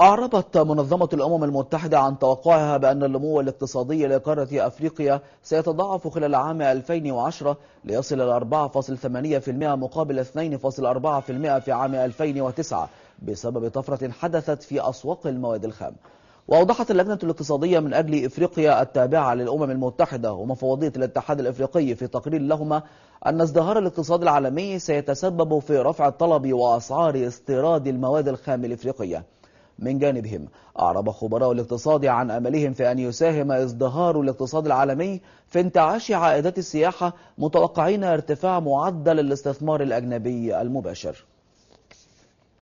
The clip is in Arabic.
أعربت منظمة الأمم المتحدة عن توقعها بأن النمو الاقتصادي لقارة أفريقيا سيتضاعف خلال عام 2010 ليصل إلى 4.8% مقابل 2.4% في عام 2009 بسبب طفرة حدثت في أسواق المواد الخام وأوضحت اللجنة الاقتصادية من أجل إفريقيا التابعة للأمم المتحدة ومفوضية الاتحاد الإفريقي في تقرير لهما أن ازدهار الاقتصاد العالمي سيتسبب في رفع الطلب وأسعار استيراد المواد الخام الإفريقية من جانبهم أعرب خبراء الاقتصاد عن أملهم في أن يساهم ازدهار الاقتصاد العالمي في انتعاش عائدات السياحة متوقعين ارتفاع معدل الاستثمار الأجنبي المباشر